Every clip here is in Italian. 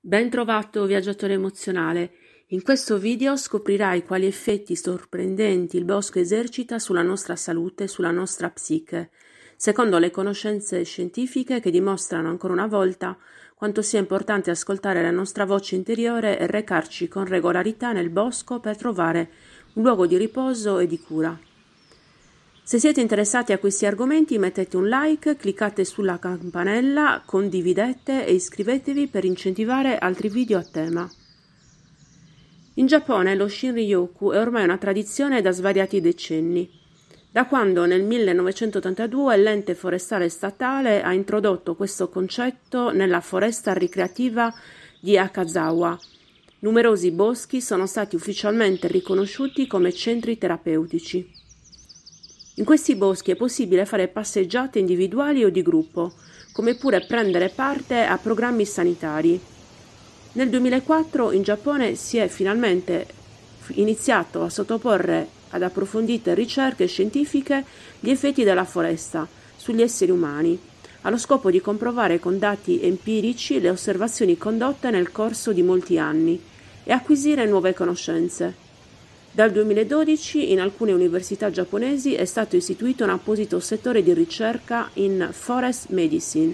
Ben trovato viaggiatore emozionale, in questo video scoprirai quali effetti sorprendenti il bosco esercita sulla nostra salute e sulla nostra psiche, secondo le conoscenze scientifiche che dimostrano ancora una volta quanto sia importante ascoltare la nostra voce interiore e recarci con regolarità nel bosco per trovare un luogo di riposo e di cura. Se siete interessati a questi argomenti mettete un like, cliccate sulla campanella, condividete e iscrivetevi per incentivare altri video a tema. In Giappone lo Shinryoku è ormai una tradizione da svariati decenni, da quando nel 1982 l'ente forestale statale ha introdotto questo concetto nella foresta ricreativa di Akazawa. Numerosi boschi sono stati ufficialmente riconosciuti come centri terapeutici. In questi boschi è possibile fare passeggiate individuali o di gruppo, come pure prendere parte a programmi sanitari. Nel 2004 in Giappone si è finalmente iniziato a sottoporre ad approfondite ricerche scientifiche gli effetti della foresta sugli esseri umani, allo scopo di comprovare con dati empirici le osservazioni condotte nel corso di molti anni e acquisire nuove conoscenze. Dal 2012 in alcune università giapponesi è stato istituito un apposito settore di ricerca in forest medicine.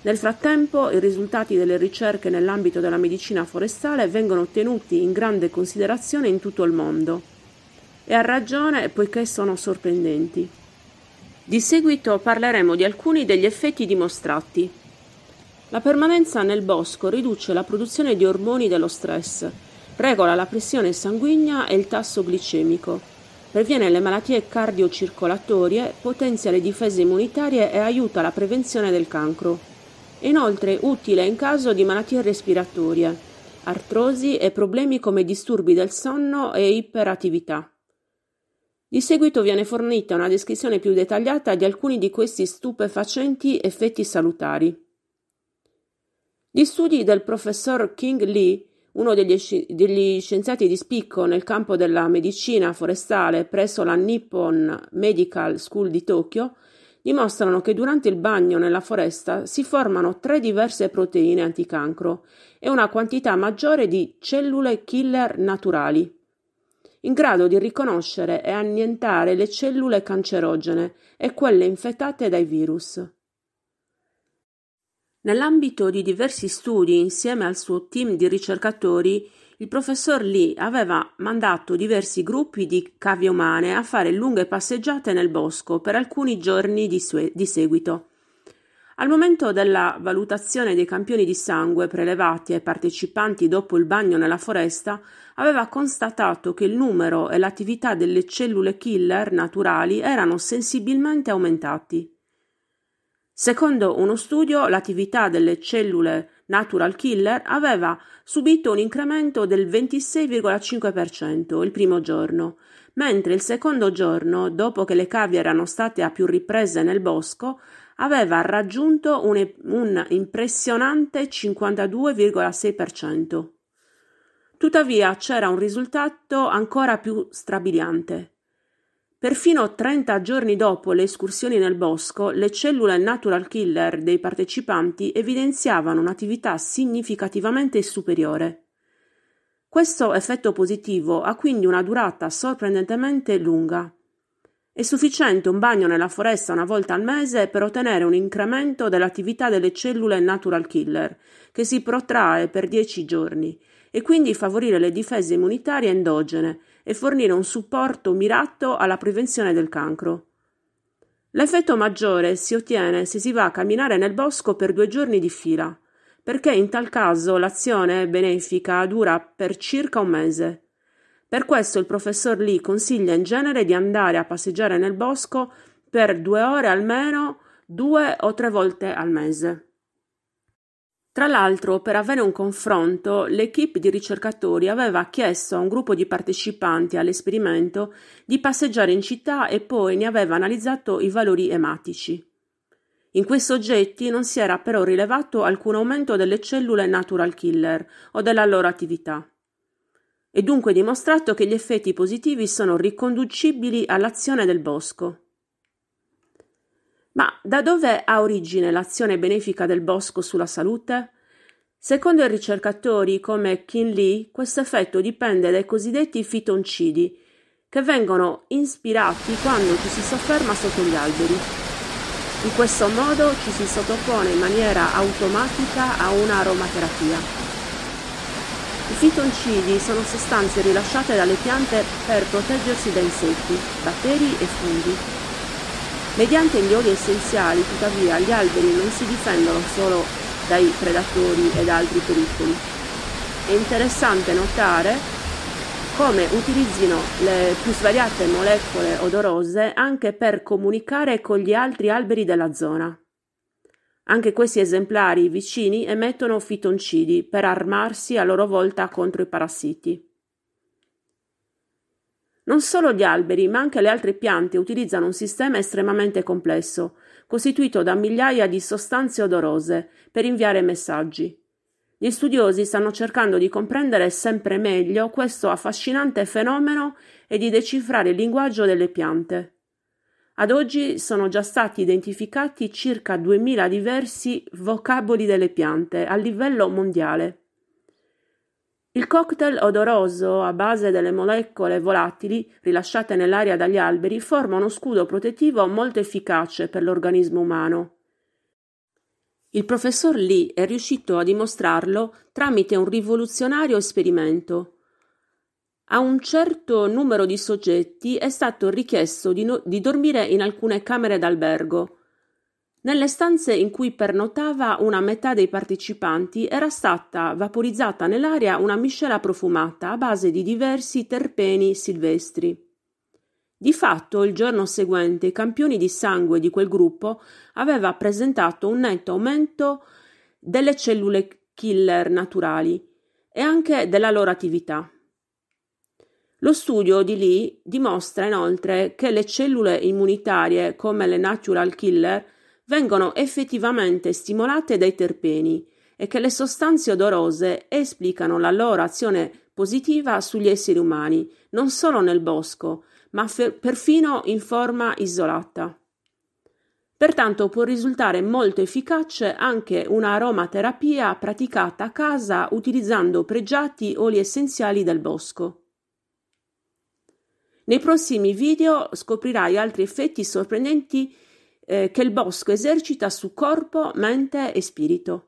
Nel frattempo i risultati delle ricerche nell'ambito della medicina forestale vengono tenuti in grande considerazione in tutto il mondo. E ha ragione poiché sono sorprendenti. Di seguito parleremo di alcuni degli effetti dimostrati. La permanenza nel bosco riduce la produzione di ormoni dello stress, Regola la pressione sanguigna e il tasso glicemico. Previene le malattie cardiocircolatorie, potenzia le difese immunitarie e aiuta la prevenzione del cancro. È inoltre utile in caso di malattie respiratorie, artrosi e problemi come disturbi del sonno e iperattività. Di seguito viene fornita una descrizione più dettagliata di alcuni di questi stupefacenti effetti salutari. Gli studi del professor King Lee uno degli, degli, scienziati di spicco nel campo della medicina forestale presso la Nippon Medical School di Tokyo, dimostrano che durante il bagno nella foresta si formano tre diverse proteine anticancro e una quantità maggiore di cellule killer naturali, in grado di riconoscere e annientare le cellule cancerogene e quelle infettate dai virus. Nell'ambito di diversi studi insieme al suo team di ricercatori, il professor Lee aveva mandato diversi gruppi di cavie umane a fare lunghe passeggiate nel bosco per alcuni giorni di, sue- di seguito. Al momento della valutazione dei campioni di sangue prelevati ai partecipanti dopo il bagno nella foresta, aveva constatato che il numero e l'attività delle cellule killer naturali erano sensibilmente aumentati. Secondo uno studio, l'attività delle cellule natural killer aveva subito un incremento del 26,5% il primo giorno, mentre il secondo giorno, dopo che le cavie erano state a più riprese nel bosco, aveva raggiunto un, un impressionante 52,6%. Tuttavia c'era un risultato ancora più strabiliante. Perfino 30 giorni dopo le escursioni nel bosco, le cellule natural killer dei partecipanti evidenziavano un'attività significativamente superiore. Questo effetto positivo ha quindi una durata sorprendentemente lunga. È sufficiente un bagno nella foresta una volta al mese per ottenere un incremento dell'attività delle cellule natural killer, che si protrae per 10 giorni, e quindi favorire le difese immunitarie endogene, e fornire un supporto mirato alla prevenzione del cancro. L'effetto maggiore si ottiene se si va a camminare nel bosco per due giorni di fila, perché in tal caso l'azione benefica dura per circa un mese. Per questo il professor Lee consiglia in genere di andare a passeggiare nel bosco per due ore almeno, due o tre volte al mese. Tra l'altro, per avere un confronto, l'equipe di ricercatori aveva chiesto a un gruppo di partecipanti all'esperimento di passeggiare in città e poi ne aveva analizzato i valori ematici. In quei soggetti non si era però rilevato alcun aumento delle cellule natural killer o della loro attività. È dunque dimostrato che gli effetti positivi sono riconducibili all'azione del bosco. Ma da dove ha origine l'azione benefica del bosco sulla salute? Secondo i ricercatori come Kin Lee, questo effetto dipende dai cosiddetti fitoncidi, che vengono inspirati quando ci si sofferma sotto gli alberi. In questo modo ci si sottopone in maniera automatica a una aromaterapia. I fitoncidi sono sostanze rilasciate dalle piante per proteggersi da insetti, batteri e funghi Mediante gli oli essenziali, tuttavia, gli alberi non si difendono solo dai predatori ed altri pericoli. È interessante notare come utilizzino le più svariate molecole odorose anche per comunicare con gli altri alberi della zona. Anche questi esemplari vicini emettono fitoncidi per armarsi a loro volta contro i parassiti. Non solo gli alberi, ma anche le altre piante utilizzano un sistema estremamente complesso, costituito da migliaia di sostanze odorose, per inviare messaggi. Gli studiosi stanno cercando di comprendere sempre meglio questo affascinante fenomeno e di decifrare il linguaggio delle piante. Ad oggi sono già stati identificati circa 2000 diversi vocaboli delle piante a livello mondiale. Il cocktail odoroso a base delle molecole volatili rilasciate nell'aria dagli alberi forma uno scudo protettivo molto efficace per l'organismo umano. Il professor Lee è riuscito a dimostrarlo tramite un rivoluzionario esperimento. A un certo numero di soggetti è stato richiesto di, no- di dormire in alcune camere d'albergo, nelle stanze in cui pernotava una metà dei partecipanti era stata vaporizzata nell'aria una miscela profumata a base di diversi terpeni silvestri. Di fatto, il giorno seguente i campioni di sangue di quel gruppo aveva presentato un netto aumento delle cellule killer naturali e anche della loro attività. Lo studio di Lee dimostra inoltre che le cellule immunitarie, come le natural killer, vengono effettivamente stimolate dai terpeni e che le sostanze odorose esplicano la loro azione positiva sugli esseri umani, non solo nel bosco, ma fer- perfino in forma isolata. Pertanto può risultare molto efficace anche un'aromaterapia praticata a casa utilizzando pregiati oli essenziali del bosco. Nei prossimi video scoprirai altri effetti sorprendenti eh, che il bosco esercita su corpo, mente e spirito.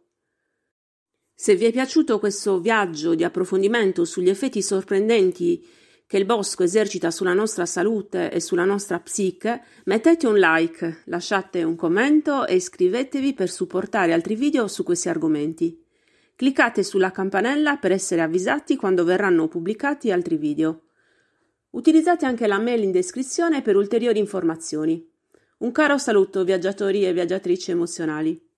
Se vi è piaciuto questo viaggio di approfondimento sugli effetti sorprendenti che il bosco esercita sulla nostra salute e sulla nostra psiche, mettete un like, lasciate un commento e iscrivetevi per supportare altri video su questi argomenti. Cliccate sulla campanella per essere avvisati quando verranno pubblicati altri video. Utilizzate anche la mail in descrizione per ulteriori informazioni. Un caro saluto viaggiatori e viaggiatrici emozionali.